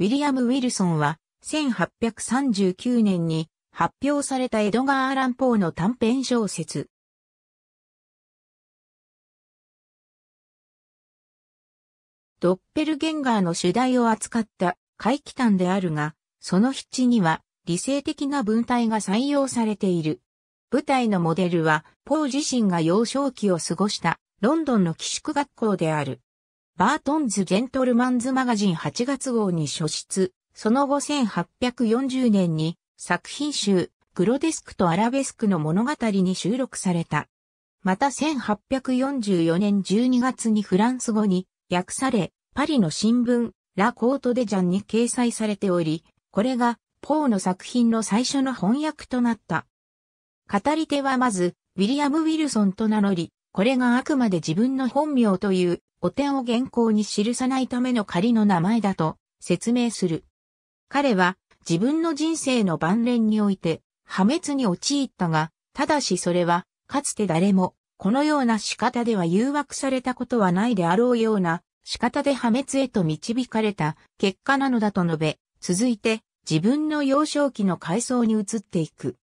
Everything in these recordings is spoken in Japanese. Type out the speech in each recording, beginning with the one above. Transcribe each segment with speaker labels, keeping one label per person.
Speaker 1: ウィリアム・ウィルソンは、1839年に発表されたエドガー・アラン・ポーの短編小説。ドッペルゲンガーの主題を扱った怪奇譚であるが、その筆致には理性的な文体が採用されている。舞台のモデルは、ポー自身が幼少期を過ごしたロンドンの寄宿学校である。バートンズ・ジェントルマンズ・マガジン8月号に書出、その後1840年に作品集、グロデスクとアラベスクの物語に収録された。また1844年12月にフランス語に訳され、パリの新聞、ラ・コート・デ・ジャンに掲載されており、これが、ポーの作品の最初の翻訳となった。語り手はまず、ウィリアム・ウィルソンと名乗り、これがあくまで自分の本名というお点を原稿に記さないための仮の名前だと説明する。彼は自分の人生の晩年において破滅に陥ったが、ただしそれはかつて誰もこのような仕方では誘惑されたことはないであろうような仕方で破滅へと導かれた結果なのだと述べ、続いて自分の幼少期の階層に移っていく。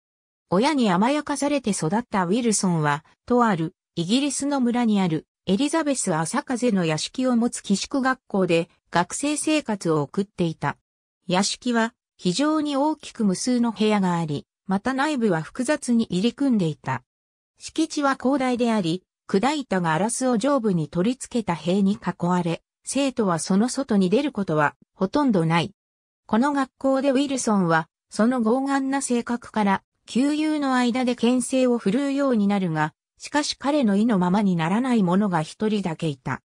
Speaker 1: 親に甘やかされて育ったウィルソンは、とあるイギリスの村にあるエリザベス・朝風の屋敷を持つ寄宿学校で学生生活を送っていた。屋敷は非常に大きく無数の部屋があり、また内部は複雑に入り組んでいた。敷地は広大であり、砕いたガラスを上部に取り付けた塀に囲われ、生徒はその外に出ることはほとんどない。この学校でウィルソンは、その傲岸な性格から、旧友の間で牽制を振るうようになるが、しかし彼の意のままにならない者が一人だけいた。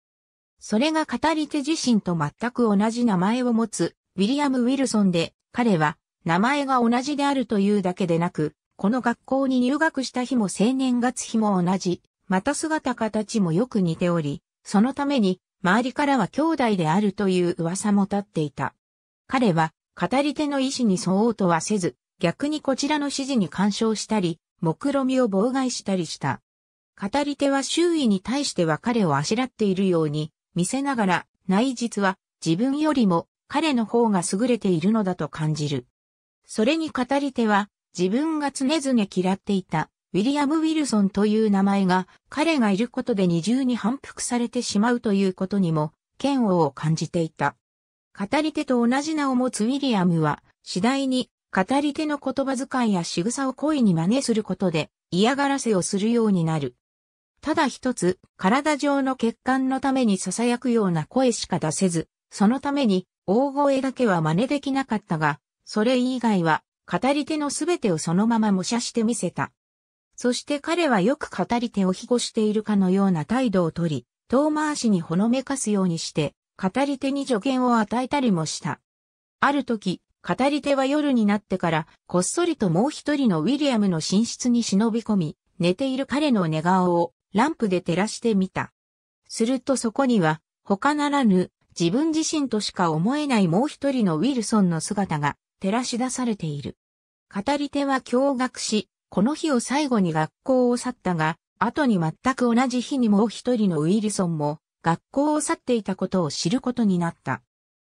Speaker 1: それが語り手自身と全く同じ名前を持つ、ウィリアム・ウィルソンで、彼は、名前が同じであるというだけでなく、この学校に入学した日も青年月日も同じ、また姿形もよく似ており、そのために、周りからは兄弟であるという噂も立っていた。彼は、語り手の意思に沿おうとはせず、逆にこちらの指示に干渉したり、目論みを妨害したりした。語り手は周囲に対しては彼をあしらっているように見せながら、内実は自分よりも彼の方が優れているのだと感じる。それに語り手は自分が常々嫌っていたウィリアム・ウィルソンという名前が彼がいることで二重に反復されてしまうということにも嫌悪を感じていた。語り手と同じ名を持つウィリアムは次第に語り手の言葉遣いや仕草を故意に真似することで嫌がらせをするようになる。ただ一つ、体上の血管のために囁くような声しか出せず、そのために、大声だけは真似できなかったが、それ以外は、語り手のすべてをそのまま模写してみせた。そして彼はよく語り手を庇護しているかのような態度をとり、遠回しにほのめかすようにして、語り手に助言を与えたりもした。ある時、語り手は夜になってから、こっそりともう一人のウィリアムの寝室に忍び込み、寝ている彼の寝顔をランプで照らしてみた。するとそこには、他ならぬ、自分自身としか思えないもう一人のウィルソンの姿が照らし出されている。語り手は驚愕し、この日を最後に学校を去ったが、後に全く同じ日にもう一人のウィルソンも学校を去っていたことを知ることになった。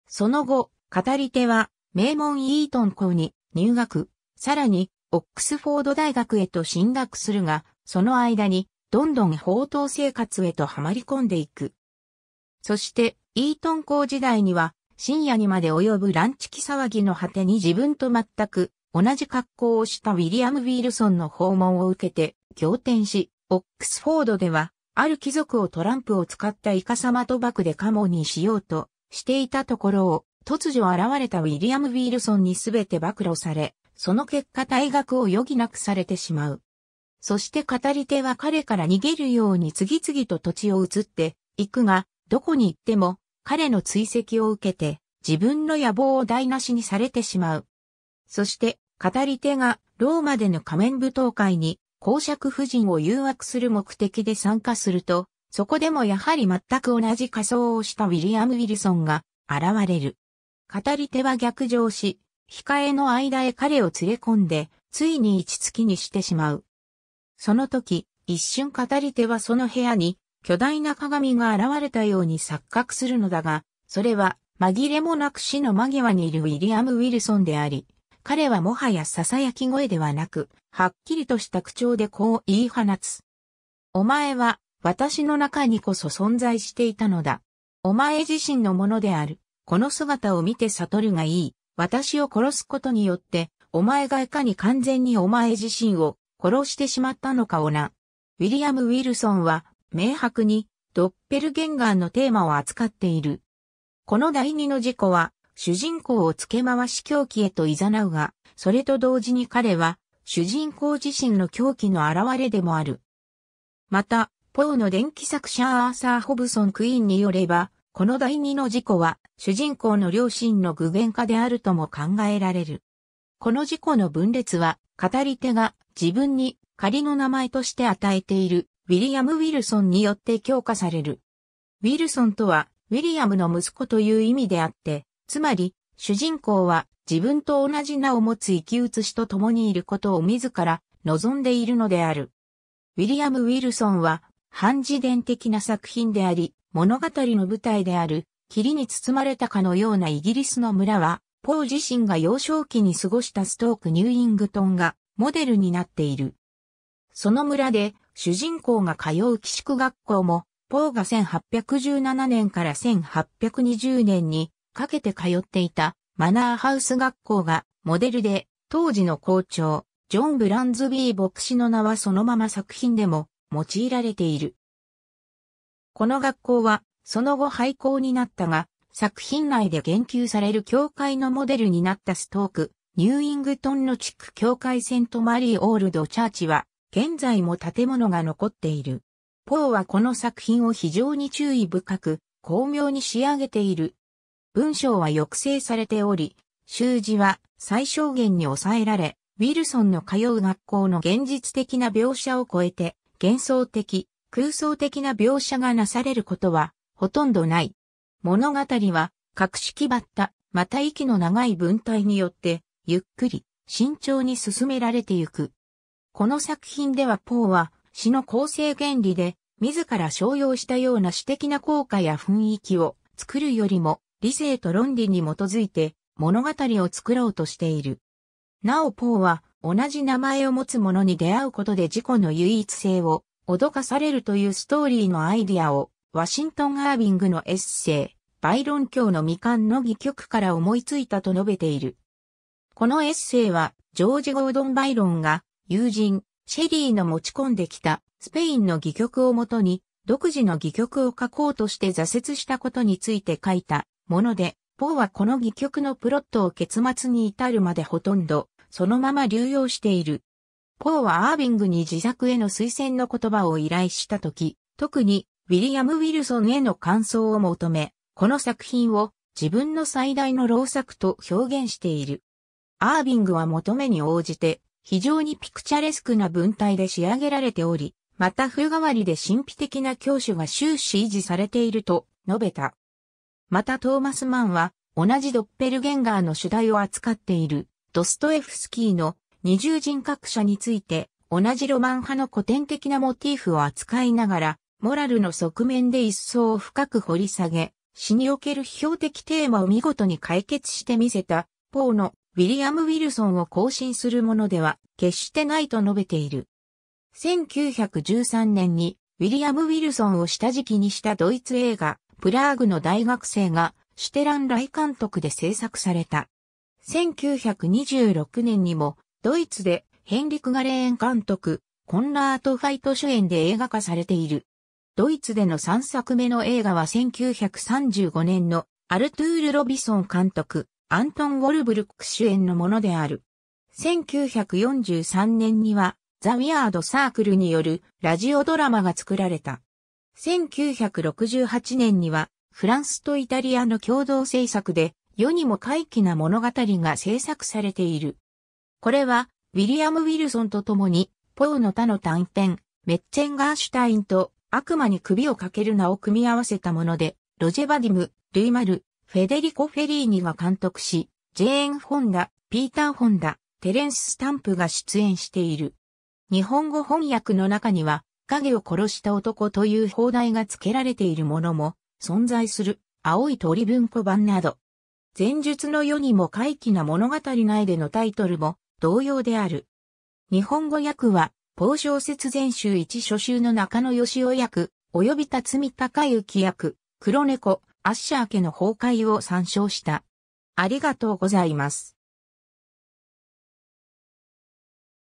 Speaker 1: その後、語り手は名門イートン校に入学、さらにオックスフォード大学へと進学するが、その間にどんどん放蕩生活へとはまり込んでいく。そして、イートン校時代には、深夜にまで及ぶランチキ騒ぎの果てに自分と全く同じ格好をしたウィリアム・ウィルソンの訪問を受けて、仰天し、オックスフォードでは、ある貴族をトランプを使ったイカサマ賭博でカモにしようとしていたところを、突如現れたウィリアム・ウィルソンにすべて暴露され、その結果退学を余儀なくされてしまう。そして語り手は彼から逃げるように次々と土地を移って行くが、どこに行っても彼の追跡を受けて自分の野望を台無しにされてしまう。そして語り手がローマでの仮面舞踏会に公爵夫人を誘惑する目的で参加すると、そこでもやはり全く同じ仮装をしたウィリアム・ウィルソンが現れる。語り手は逆上し、控えの間へ彼を連れ込んで、ついに一月にしてしまう。その時、一瞬語り手はその部屋に巨大な鏡が現れたように錯覚するのだが、それは紛れもなく死の間際にいるウィリアム・ウィルソンであり、彼はもはや囁き声ではなく、はっきりとした口調でこう言い放つ。お前は私の中にこそ存在していたのだ。お前自身のものである。この姿を見て悟るがいい。私を殺すことによって、お前がいかに完全にお前自身を殺してしまったのかをな。ウィリアム・ウィルソンは、明白に、ドッペルゲンガーのテーマを扱っている。この第二の事故は、主人公を付け回し狂気へと誘うが、それと同時に彼は、主人公自身の狂気の現れでもある。また、ポーの電気作者アーサー・ホブソン・クイーンによれば、この第二の事故は、主人公の両親の具現化であるとも考えられる。この事故の分裂は、語り手が自分に仮の名前として与えているウィリアム・ウィルソンによって強化される。ウィルソンとはウィリアムの息子という意味であって、つまり主人公は自分と同じ名を持つ生き写しと共にいることを自ら望んでいるのである。ウィリアム・ウィルソンは反自伝的な作品であり、物語の舞台である霧に包まれたかのようなイギリスの村はポー自身が幼少期に過ごしたストーク・ニューイングトンがモデルになっている。その村で主人公が通う寄宿学校も、ポーが1817年から1820年にかけて通っていたマナーハウス学校がモデルで、当時の校長、ジョン・ブランズビー牧師の名はそのまま作品でも用いられている。この学校は、その後廃校になったが、作品内で言及される教会のモデルになったストーク、ニューイングトンの地区教会セントマリー・オールド・チャーチは、現在も建物が残っている。ポーはこの作品を非常に注意深く、巧妙に仕上げている。文章は抑制されており、習字は最小限に抑えられ、ウィルソンの通う学校の現実的な描写を超えて、幻想的、空想的な描写がなされることは、ほとんどない。物語は、格式ばった、また息の長い文体によって、ゆっくり、慎重に進められてゆく。この作品ではポーは、詩の構成原理で、自ら商用したような詩的な効果や雰囲気を作るよりも、理性と論理に基づいて、物語を作ろうとしている。なおポーは、同じ名前を持つ者に出会うことで自己の唯一性を、脅かされるというストーリーのアイディアをワシントン・アービングのエッセイ、バイロン教の未完の戯曲から思いついたと述べている。このエッセイは、ジョージ・ゴードン・バイロンが、友人、シェリーの持ち込んできた、スペインの戯曲をもとに、独自の戯曲を書こうとして挫折したことについて書いたもので、ポーはこの戯曲のプロットを結末に至るまでほとんど、そのまま流用している。ポーはアービングに自作への推薦の言葉を依頼したとき、特にウィリアム・ウィルソンへの感想を求め、この作品を自分の最大の老作と表現している。アービングは求めに応じて、非常にピクチャレスクな文体で仕上げられており、また風変わりで神秘的な教主が終始維持されていると述べた。またトーマス・マンは同じドッペルゲンガーの主題を扱っているドストエフスキーの二重人格者について同じロマン派の古典的なモチーフを扱いながらモラルの側面で一層深く掘り下げ、詩における批評的テーマを見事に解決してみせた、ポーのウィリアム・ウィルソンを更新するものでは決してないと述べている。1913年にウィリアム・ウィルソンを下敷きにしたドイツ映画、プラーグの大学生がシュテラン・ライ監督で制作された。1926年にもドイツでヘンリク・ガレーン監督、コンラート・ファイト主演で映画化されている。ドイツでの3作目の映画は1935年のアルトゥール・ロビソン監督、アントン・ウォルブルク主演のものである。1943年には、ザ・ウィアード・サークルによるラジオドラマが作られた。1968年には、フランスとイタリアの共同制作で、世にも怪奇な物語が制作されている。これは、ウィリアム・ウィルソンと共に、ポーの他の短編、メッチェンガーシュタインと悪魔に首をかける名を組み合わせたもので、ロジェ・バディム、ルイマル、フェデリコ・フェリーニが監督し、ジェーン・ホンダ、ピーター・ホンダ、テレンス・スタンプが出演している。日本語翻訳の中には、影を殺した男という放題が付けられているものも存在する青い鳥文庫版など。前述の世にも怪奇な物語内でのタイトルも同様である。日本語訳はポー節説週一初集の中野義雄役、及び辰巳高之役、黒猫、アッシャー家の崩壊を参照した。ありがとうございます。